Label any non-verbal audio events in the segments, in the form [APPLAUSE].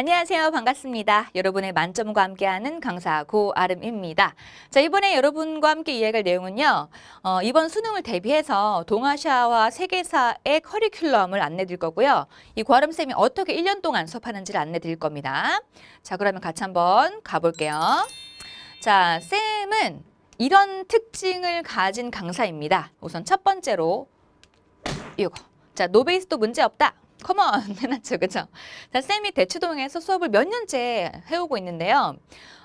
안녕하세요. 반갑습니다. 여러분의 만점과 함께하는 강사 고아름입니다. 자, 이번에 여러분과 함께 이야기할 내용은요. 어, 이번 수능을 대비해서 동아시아와 세계사의 커리큘럼을 안내 드릴 거고요. 이 고아름쌤이 어떻게 1년 동안 수업하는지를 안내 드릴 겁니다. 자, 그러면 같이 한번 가볼게요. 자, 쌤은 이런 특징을 가진 강사입니다. 우선 첫 번째로 이거. 자, 노베이스도 문제 없다. 컴온 [LAUGHS] 해놨죠. 그죠? 자, 쌤이 대치동에서 수업을 몇 년째 해오고 있는데요.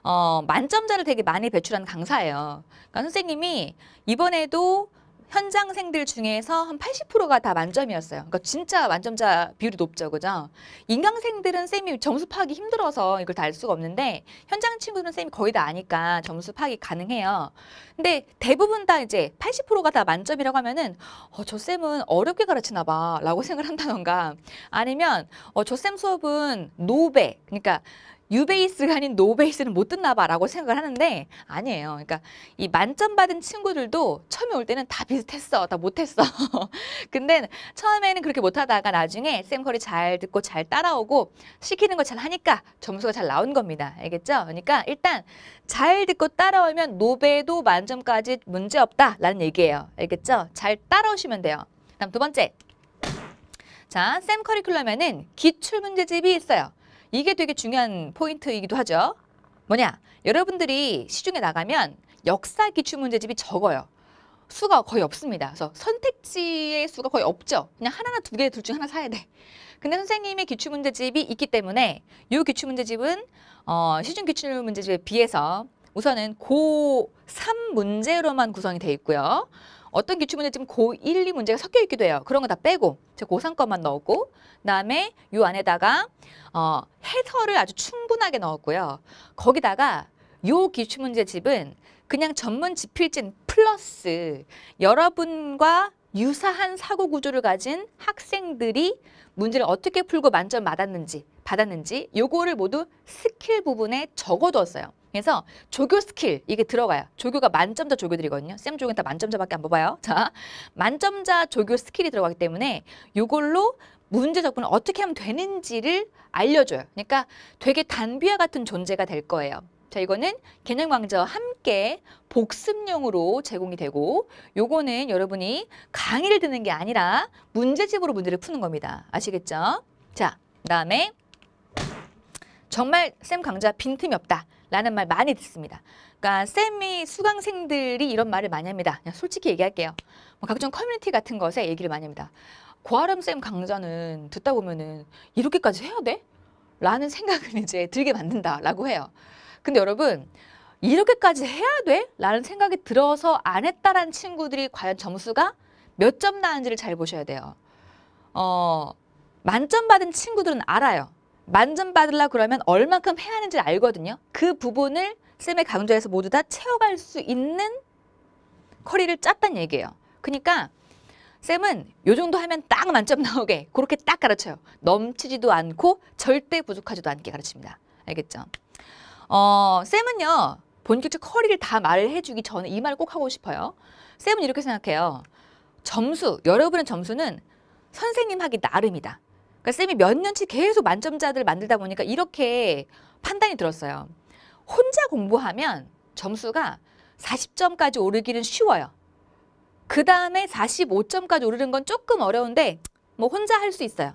어, 만점자를 되게 많이 배출하는 강사예요. 그러니까 선생님이 이번에도 현장생들 중에서 한 80%가 다 만점이었어요. 그러니까 진짜 만점자 비율이 높죠, 그죠? 인강생들은 쌤이 점수 파기 힘들어서 이걸 다 알 수가 없는데 현장 친구들은 쌤이 거의 다 아니까 점수 파기 가능해요. 근데 대부분 다 이제 80%가 다 만점이라고 하면은 어, 저 쌤은 어렵게 가르치나 봐라고 [LAUGHS] 생각을 한다던가 아니면 어, 저 쌤 수업은 노배 그러니까 유베이스가 아닌 노베이스는 못 듣나 봐라고 생각을 하는데 아니에요. 그러니까 이 만점 받은 친구들도 처음에 올 때는 다 비슷했어. 다 못했어. [LAUGHS] 근데 처음에는 그렇게 못하다가 나중에 쌤거리 잘 듣고 잘 따라오고 시키는 거 잘 하니까 점수가 잘 나온 겁니다. 알겠죠? 그러니까 일단 잘 듣고 따라오면 노베도 만점까지 문제없다 라는 얘기예요. 알겠죠? 잘 따라오시면 돼요. 다음 두 번째. 자, 쌤 커리큘럼에는 기출 문제집이 있어요. 이게 되게 중요한 포인트이기도 하죠. 뭐냐? 여러분들이 시중에 나가면 역사 기출 문제집이 적어요. 수가 거의 없습니다. 그래서 선택지의 수가 거의 없죠. 그냥 하나나 두 개, 둘 중 하나 사야 돼. 근데 선생님의 기출 문제집이 있기 때문에 이 기출 문제집은 어, 시중 기출 문제집에 비해서 우선은 고3 문제로만 구성이 돼 있고요. 어떤 기출문제 지금 고1, 2 문제가 섞여 있기도 해요. 그런 거 다 빼고 제 고3 것만 넣었고 그다음에 요 안에다가 어, 해설을 아주 충분하게 넣었고요. 거기다가 요 기출문제집은 그냥 전문 집필진 플러스 여러분과 유사한 사고 구조를 가진 학생들이 문제를 어떻게 풀고 만점 받았는지 받았는지 요거를 모두 스킬 부분에 적어두었어요. 그래서 조교 스킬 이게 들어가요. 조교가 만점자 조교들이거든요. 쌤 조교는 다 만점자밖에 안 뽑아요. [LAUGHS] 자, 만점자 조교 스킬이 들어가기 때문에 요걸로 문제 접근을 어떻게 하면 되는지를 알려줘요. 그러니까 되게 단비와 같은 존재가 될 거예요. 자, 이거는 개념 강좌 와 함께 복습용으로 제공이 되고 요거는 여러분이 강의를 듣는 게 아니라 문제집으로 문제를 푸는 겁니다. 아시겠죠? 자, 그다음에 정말 쌤 강좌 빈틈이 없다. 라는 말 많이 듣습니다. 그러니까 쌤이 수강생들이 이런 말을 많이 합니다. 그냥 솔직히 얘기할게요. 뭐 각종 커뮤니티 같은 것에 얘기를 많이 합니다. 고아름 쌤 강좌는 듣다 보면은 이렇게까지 해야 돼? 라는 생각을 이제 들게 만든다라고 해요. 근데 여러분 이렇게까지 해야 돼? 라는 생각이 들어서 안 했다라는 친구들이 과연 점수가 몇 점나는지를잘 보셔야 돼요. 어, 만점 받은 친구들은 알아요. 만점받으려 고 그러면 얼만큼 해야 하는지 알거든요. 그 부분을 쌤의 강좌에서 모두 다 채워갈 수 있는 커리를 짰단 얘기예요. 그러니까 쌤은 요 정도 하면 딱 만점 나오게 그렇게 딱 가르쳐요. 넘치지도 않고 절대 부족하지도 않게 가르칩니다. 알겠죠? 어, 쌤은요. 본격적 커리를 다 말해주기 전에 이 말을 꼭 하고 싶어요. 쌤은 이렇게 생각해요. 점수, 여러분의 점수는 선생님 하기 나름이다. 그러니까 쌤이 몇 년치 계속 만점자들 만들다 보니까 이렇게 판단이 들었어요. 혼자 공부하면 점수가 40점까지 오르기는 쉬워요. 그 다음에 45점까지 오르는 건 조금 어려운데 뭐 혼자 할 수 있어요.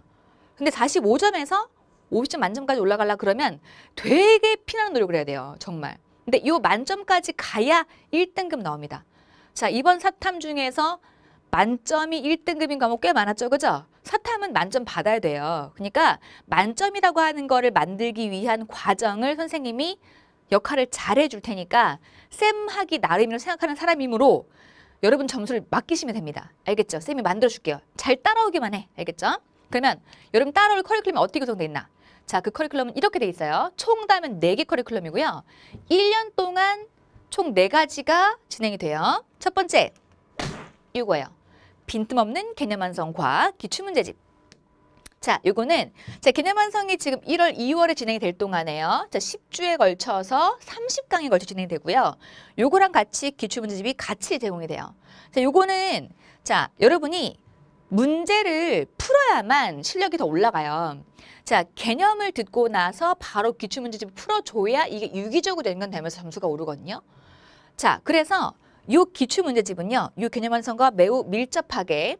근데 45점에서 50점 만점까지 올라가려 그러면 되게 피나는 노력을 해야 돼요. 정말. 근데 이 만점까지 가야 1등급 나옵니다. 자, 이번 사탐 중에서 만점이 1등급인 과목 꽤 많았죠. 그죠? 사탐은 만점 받아야 돼요. 그러니까 만점이라고 하는 거를 만들기 위한 과정을 선생님이 역할을 잘해 줄 테니까 쌤하기 나름이라고 생각하는 사람이므로 여러분 점수를 맡기시면 됩니다. 알겠죠? 쌤이 만들어줄게요. 잘 따라오기만 해. 알겠죠? 그러면 여러분 따라올 커리큘럼이 어떻게 구성돼 있나? 자, 그 커리큘럼은 이렇게 돼 있어요. 총다면엔네개 커리큘럼이고요. 일 년 동안 총 네가지가 진행이 돼요. 첫 번째, 이거예요. 빈틈없는 개념 완성 과학 기출문제집. 자, 요거는 자, 개념 완성이 지금 1월, 2월에 진행이 될 동안에요. 자, 10주에 걸쳐서 30강에 걸쳐 진행이 되고요. 요거랑 같이 기출문제집이 같이 제공이 돼요. 자, 요거는 자, 여러분이 문제를 풀어야만 실력이 더 올라가요. 자, 개념을 듣고 나서 바로 기출문제집을 풀어줘야 이게 유기적으로 되는 건되면서 점수가 오르거든요. 자, 그래서 요 기출 문제집은요. 요 개념 완성과 매우 밀접하게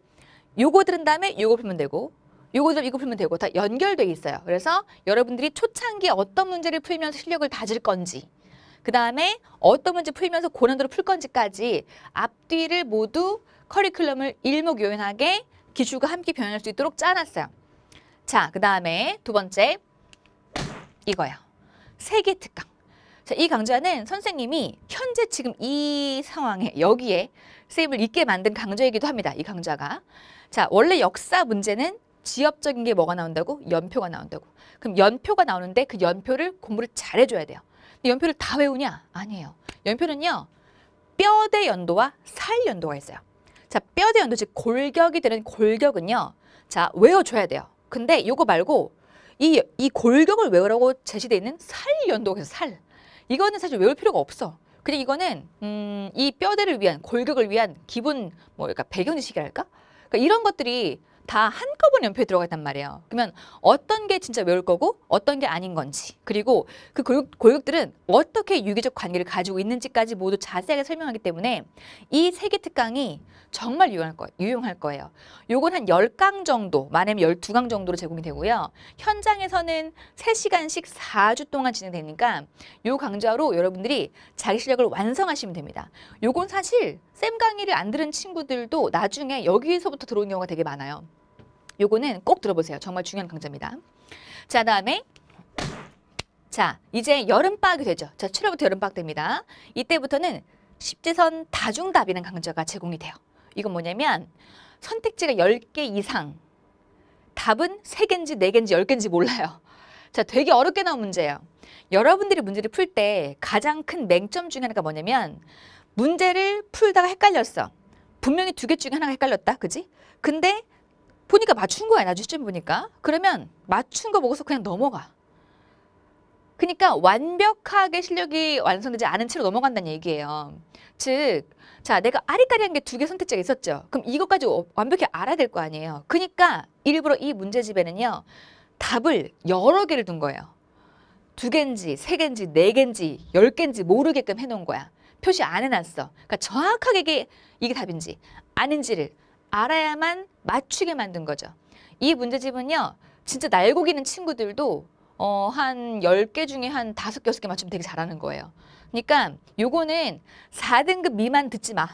요거 들은 다음에 요거 풀면 되고 요거 좀 이거 풀면 되고 다 연결돼 있어요. 그래서 여러분들이 초창기에 어떤 문제를 풀면서 실력을 다질 건지 그 다음에 어떤 문제 풀면서 고난도로 풀 건지까지 앞뒤를 모두 커리큘럼을 일목요연하게 기출과 함께 병행할 수 있도록 짜놨어요. 자, 그 다음에 두 번째 이거요. 세계 특강. 자, 이 강좌는 선생님이 현재 지금 이 상황에 여기에 세입을 있게 만든 강좌이기도 합니다. 이 강좌가. 자, 원래 역사 문제는 지엽적인 게 뭐가 나온다고? 연표가 나온다고. 그럼 연표가 나오는데 그 연표를 공부를 잘 해줘야 돼요. 근데 연표를 다 외우냐? 아니에요. 연표는요. 뼈대 연도와 살 연도가 있어요. 자, 뼈대 연도, 즉 골격이 되는 골격은요. 자, 외워줘야 돼요. 근데 요거 말고 이, 이 골격을 외우라고 제시되어 있는 살 연도가 있어요. 살. 이거는 사실 외울 필요가 없어. 그냥 이거는 음, 이 뼈대를 위한 골격을 위한 기본 뭐 그러니까 배경지식이랄까? 그러니까 이런 것들이 다 한꺼번에 연표에 들어갔단 말이에요. 그러면 어떤 게 진짜 외울 거고 어떤 게 아닌 건지 그리고 그 골육, 골육들은 어떻게 유기적 관계를 가지고 있는지까지 모두 자세하게 설명하기 때문에 이세개 특강이 정말 유용할, 거, 유용할 거예요. 요건 한열강 정도, 많으면 열두 강 정도로 제공이 되고요. 현장에서는 세시간씩사 주 동안 진행되니까 요 강좌로 여러분들이 자기 실력을 완성하시면 됩니다. 요건 사실 쌤 강의를 안 들은 친구들도 나중에 여기서부터 들어온 경우가 되게 많아요. 요거는 꼭 들어보세요. 정말 중요한 강좌입니다. 자, 다음에 자, 이제 여름방학이 되죠. 자, 7월부터 여름방학 됩니다. 이때부터는 십지선 다중답이라는 강좌가 제공이 돼요. 이건 뭐냐면 선택지가 열 개 이상 답은 세개인지네개인지열개인지 네 몰라요. 자, 되게 어렵게 나온 문제예요. 여러분들이 문제를 풀 때 가장 큰 맹점 중에 하나가 뭐냐면 문제를 풀다가 헷갈렸어. 분명히 두 개 중에 하나가 헷갈렸다. 그지? 근데 보니까 맞춘 거야 나주 시점 보니까 그러면 맞춘 거 보고서 그냥 넘어가 그러니까 완벽하게 실력이 완성되지 않은 채로 넘어간다는 얘기예요 즉자 내가 아리까리한 게 두 개 선택지가 있었죠 그럼 이것까지 어, 완벽히 알아야 될 거 아니에요 그러니까 일부러 이 문제집에는요 답을 여러 개를 둔 거예요 두 개인지 세 개인지 네 개인지 열 개인지 모르게끔 해놓은 거야 표시 안 해놨어 그러니까 정확하게 이게, 이게 답인지 아닌지를 알아야만 맞추게 만든 거죠. 이 문제집은요. 진짜 날고기는 친구들도 어, 한열 개 중에 한 다섯 개 여섯 개 맞추면 되게 잘하는 거예요. 그러니까 요거는 사등급 미만 듣지 마.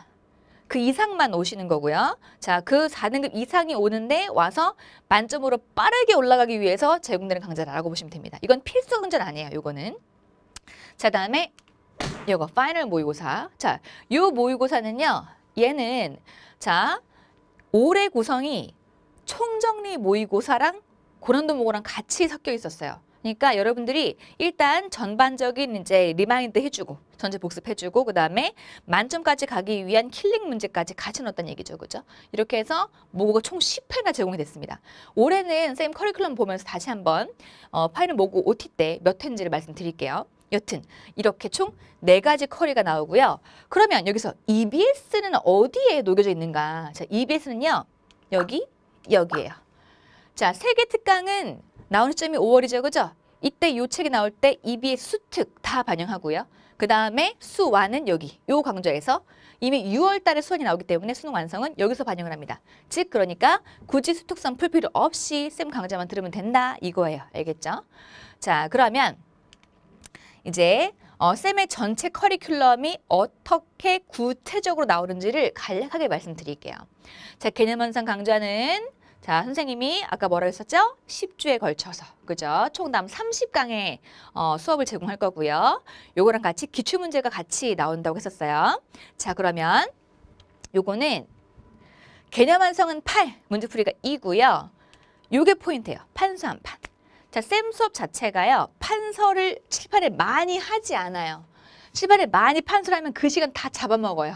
그 이상만 오시는 거고요. 자, 그 4등급 이상이 오는데 와서 만점으로 빠르게 올라가기 위해서 제공되는 강좌를 알아보시면 됩니다. 이건 필수 강좌 아니에요. 요거는. 자, 다음에 요거 파이널 모의고사. 자, 요 모의고사는요. 얘는 자, 올해 구성이 총정리 모의고사랑 고난도모고랑 같이 섞여 있었어요. 그러니까 여러분들이 일단 전반적인 이제 리마인드 해주고 전체 복습해주고 그 다음에 만점까지 가기 위한 킬링 문제까지 같이 넣었다는 얘기죠. 그죠? 이렇게 해서 모고가 총 10회나 제공이 됐습니다. 올해는 선생님 커리큘럼 보면서 다시 한번 어, 파일을 모고 OT 때 몇 회인지를 말씀드릴게요. 여튼 이렇게 총 네가지 커리가 나오고요. 그러면 여기서 EBS는 어디에 녹여져 있는가? 자, EBS는요. 여기, 여기에요. 자, 세계 특강은 나오 시점이 5월이죠. 그죠? 이때 요 책이 나올 때 EBS 수특 다 반영하고요. 그 다음에 수완은 여기, 요 강좌에서 이미 6월 달에 수원이 나오기 때문에 수능 완성은 여기서 반영을 합니다. 즉 그러니까 굳이 수특선 풀 필요 없이 쌤 강좌만 들으면 된다 이거예요. 알겠죠? 자 그러면 이제 어, 쌤의 전체 커리큘럼이 어떻게 구체적으로 나오는지를 간략하게 말씀드릴게요. 자, 개념원상 강좌는 자, 선생님이 아까 뭐라 했었죠? 10주에 걸쳐서. 그죠? 총 남 30강의 어, 수업을 제공할 거고요. 요거랑 같이 기출 문제가 같이 나온다고 했었어요. 자, 그러면 요거는 개념 완성은 8, 문제풀이가 2고요. 요게 포인트예요. 판수 한 판. 자, 쌤 수업 자체가요. 판서를 칠판에 많이 하지 않아요. 칠판에 많이 판서 하면 그 시간 다 잡아먹어요.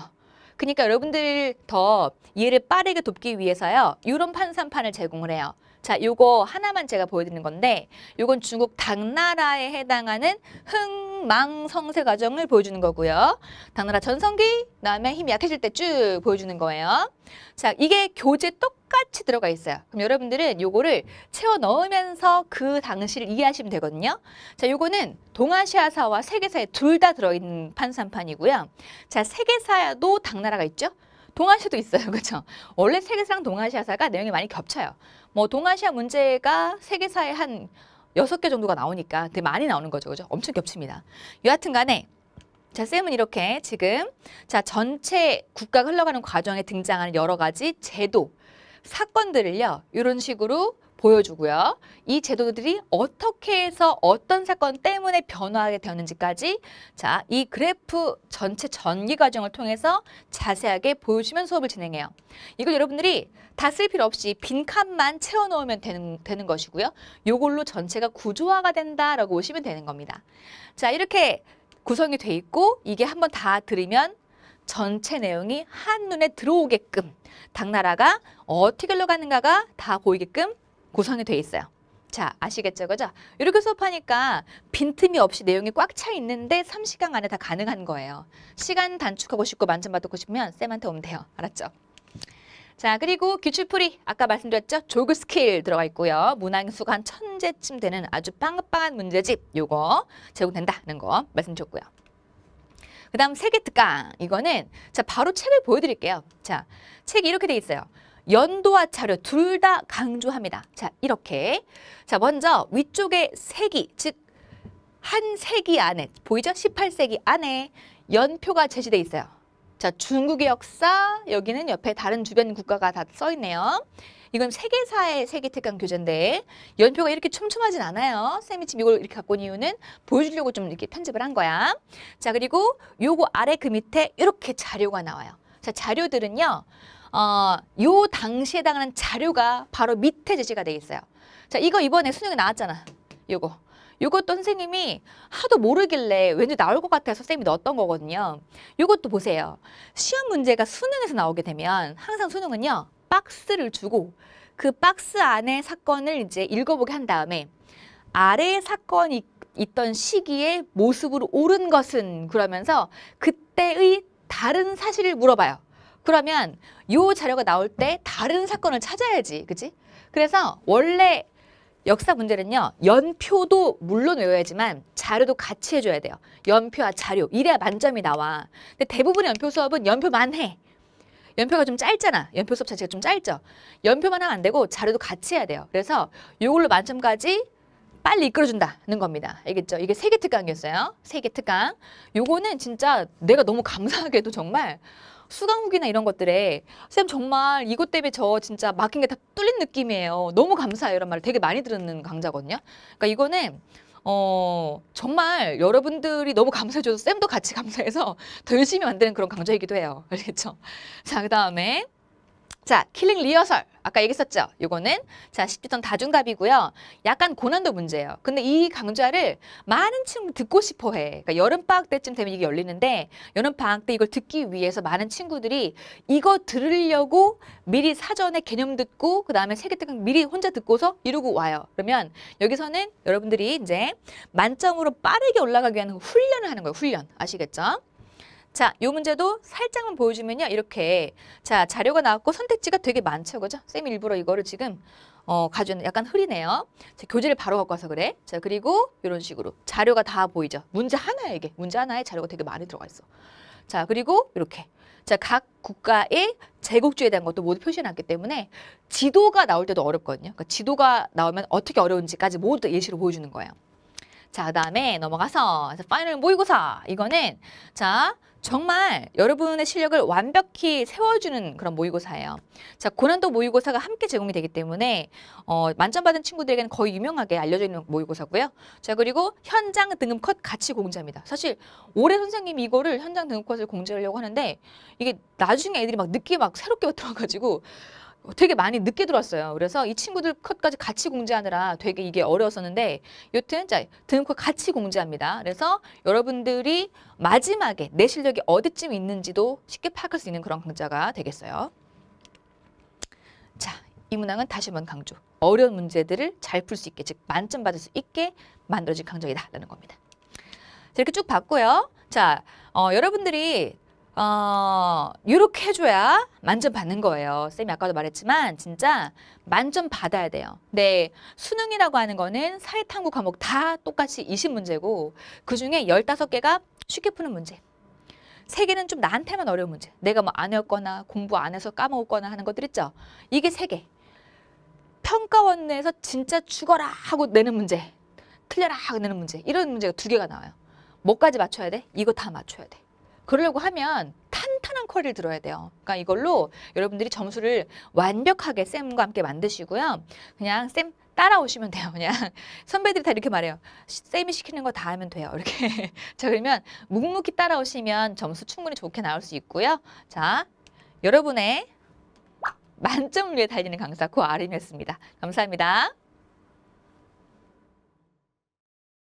그러니까 여러분들 더 이해를 빠르게 돕기 위해서요. 이런 판산판을 제공을 해요. 자, 요거 하나만 제가 보여드리는 건데 요건 중국 당나라에 해당하는 흥망성쇠 과정을 보여주는 거고요. 당나라 전성기, 그다음에 힘이 약해질 때 쭉 보여주는 거예요. 자, 이게 교재 똑같이 들어가 있어요. 그럼 여러분들은 요거를 채워 넣으면서 그 당시를 이해하시면 되거든요. 자, 요거는 동아시아사와 세계사에 둘 다 들어있는 판산판이고요. 자, 세계사도 당나라가 있죠. 동아시아도 있어요. [LAUGHS] 그렇죠? 원래 세계사랑 동아시아사가 내용이 많이 겹쳐요. 뭐 동아시아 문제가 세계사에 한6개 정도가 나오니까 되게 많이 나오는 거죠. 그죠? 엄청 겹칩니다. 여하튼 간에 자, 쌤은 이렇게 지금 자, 전체 국가가 흘러가는 과정에 등장하는 여러 가지 제도, 사건들을요. 이런 식으로 보여주고요. 이 제도들이 어떻게 해서 어떤 사건 때문에 변화하게 되었는지까지 자, 이 그래프 전체 전기 과정을 통해서 자세하게 보여주면 수업을 진행해요. 이걸 여러분들이 다 쓸 필요 없이 빈 칸만 채워놓으면 되는, 되는 것이고요. 요걸로 전체가 구조화가 된다라고 보시면 되는 겁니다. 자, 이렇게 구성이 돼 있고 이게 한번 다 들으면 전체 내용이 한눈에 들어오게끔 당나라가 어떻게 흘러가는가가 다 보이게끔 구성이 돼 있어요. 자, 아시겠죠? 그죠? 이렇게 수업하니까 빈틈이 없이 내용이 꽉 차 있는데 3시간 안에 다 가능한 거예요. 시간 단축하고 싶고 만점 받고 싶으면 쌤한테 오면 돼요. 알았죠? 자, 그리고 기출풀이 아까 말씀드렸죠? 조그 스킬 들어가 있고요. 문항수가 한 천재쯤 되는 아주 빵빵한 문제집 요거 제공된다는 거 말씀드렸고요. 그 다음 세계 특강 이거는 자 바로 책을 보여드릴게요. 자, 책이 이렇게 돼 있어요. 연도와 차려 둘다 강조합니다. 자, 이렇게. 자, 먼저 위쪽에 세기, 즉, 한 세기 안에, 보이죠? 18세기 안에 연표가 제시돼 있어요. 자, 중국의 역사, 여기는 옆에 다른 주변 국가가 다 써있네요. 이건 세계사의 세계특강 교재인데 연표가 이렇게 촘촘하진 않아요. 쌤이 지금 이걸 이렇게 갖고 온 이유는 보여주려고 좀 이렇게 편집을 한 거야. 자, 그리고 요거 아래 그 밑에 이렇게 자료가 나와요. 자, 자료들은요. 어, 요 당시에 해당하는 자료가 바로 밑에 제시가 돼 있어요. 자, 이거 이번에 수능에 나왔잖아. 요거. 요것도 선생님이 하도 모르길래 왠지 나올 것 같아서 선생님이 넣었던 거거든요. 요것도 보세요. 시험 문제가 수능에서 나오게 되면 항상 수능은요. 박스를 주고 그 박스 안에 사건을 이제 읽어보게 한 다음에 아래 사건이 있던 시기의 모습으로 옳은 것은 그러면서 그때의 다른 사실을 물어봐요. 그러면 요 자료가 나올 때 다른 사건을 찾아야지. 그지 그래서 원래 역사 문제는요. 연표도 물론 외워야지만 자료도 같이 해줘야 돼요. 연표와 자료. 이래야 만점이 나와. 근데 대부분의 연표 수업은 연표만 해. 연표가 좀 짧잖아. 연표 수업 자체가 좀 짧죠. 연표만 하면 안 되고 자료도 같이 해야 돼요. 그래서 요걸로 만점까지 빨리 이끌어준다는 겁니다. 알겠죠? 이게 세 개 특강이었어요. 세 개 특강. 요거는 진짜 내가 너무 감사하게도 정말 수강후기나 이런 것들에 쌤 정말 이것 때문에 저 진짜 막힌 게 다 뚫린 느낌이에요. 너무 감사해요. 이런 말을 되게 많이 들었는 강좌거든요. 그러니까 이거는 어, 정말 여러분들이 너무 감사해줘서 쌤도 같이 감사해서 더 열심히 만드는 그런 강좌이기도 해요. [LAUGHS] 알겠죠? 자, 그 다음에 자, 킬링 리허설. 아까 얘기했었죠? 요거는 자, 10주던 다중갑이고요 약간 고난도 문제예요. 근데 이 강좌를 많은 친구 듣고 싶어 해. 그러니까 여름 방학 때쯤 되면 이게 열리는데 여름 방학 때 이걸 듣기 위해서 많은 친구들이 이거 들으려고 미리 사전에 개념 듣고 그다음에 세계 때 미리 혼자 듣고서 이러고 와요. 그러면 여기서는 여러분들이 이제 만점으로 빠르게 올라가기 위한 훈련을 하는 거예요. 훈련. 아시겠죠? 자, 요 문제도 살짝만 보여주면요. 이렇게 자 자료가 나왔고 선택지가 되게 많죠. 그죠? 쌤이 일부러 이거를 지금 어, 가져는 데 약간 흐리네요. 자, 교재를 바로 갖고 와서 그래. 자, 그리고 이런 식으로 자료가 다 보이죠. 문제 하나에 게 문제 하나에 자료가 되게 많이 들어가 있어. 자, 그리고 이렇게 자, 각 국가의 제국주의에 대한 것도 모두 표시해놨기 때문에 지도가 나올 때도 어렵거든요. 그러니까 지도가 나오면 어떻게 어려운지까지 모두 예시로 보여주는 거예요. 자, 그 다음에 넘어가서 파이널 모의고사. 이거는 자 정말 여러분의 실력을 완벽히 세워주는 그런 모의고사예요. 자, 고난도 모의고사가 함께 제공이 되기 때문에 어, 만점 받은 친구들에게는 거의 유명하게 알려져 있는 모의고사고요. 자, 그리고 현장 등급 컷 같이 공제합니다. 사실 올해 선생님이 이거를 현장 등급 컷을 공제하려고 하는데 이게 나중에 애들이 막 늦게 막 새롭게 들어와가지고 되게 많이 늦게 들었어요. 그래서 이 친구들 컷까지 같이 공지하느라 되게 이게 어려웠었는데 여튼 자 등컷 같이 공지합니다. 그래서 여러분들이 마지막에 내 실력이 어디쯤 있는지도 쉽게 파악할 수 있는 그런 강좌가 되겠어요. 자, 이 문항은 다시 한번 강조. 어려운 문제들을 잘 풀 수 있게, 즉 만점 받을 수 있게 만들어진 강좌이다라는 겁니다. 자, 이렇게 쭉 봤고요. 자, 어, 여러분들이 어, 요렇게 해줘야 만점 받는 거예요. 쌤이 아까도 말했지만 진짜 만점 받아야 돼요. 네, 수능이라고 하는 거는 사회탐구 과목 다 똑같이 20문제고 그중에 15개가 쉽게 푸는 문제. 세 개는 좀 나한테만 어려운 문제. 내가 뭐안 외웠거나 공부 안 해서 까먹었거나 하는 것들 있죠. 이게 세 개. 평가원 에서 진짜 죽어라 하고 내는 문제. 틀려라 하고 내는 문제. 이런 문제가 두 개가 나와요. 뭐까지 맞춰야 돼? 이거 다 맞춰야 돼. 그러려고 하면 탄탄한 쿼리를 들어야 돼요. 그러니까 이걸로 여러분들이 점수를 완벽하게 쌤과 함께 만드시고요. 그냥 쌤 따라오시면 돼요. 그냥 [LAUGHS] 선배들이 다 이렇게 말해요. 쌤이 시키는 거 다 하면 돼요. 이렇게. [LAUGHS] 자 그러면 묵묵히 따라오시면 점수 충분히 좋게 나올 수 있고요. 자 여러분의 만점을 위해 달리는 강사 코아림이었습니다 감사합니다.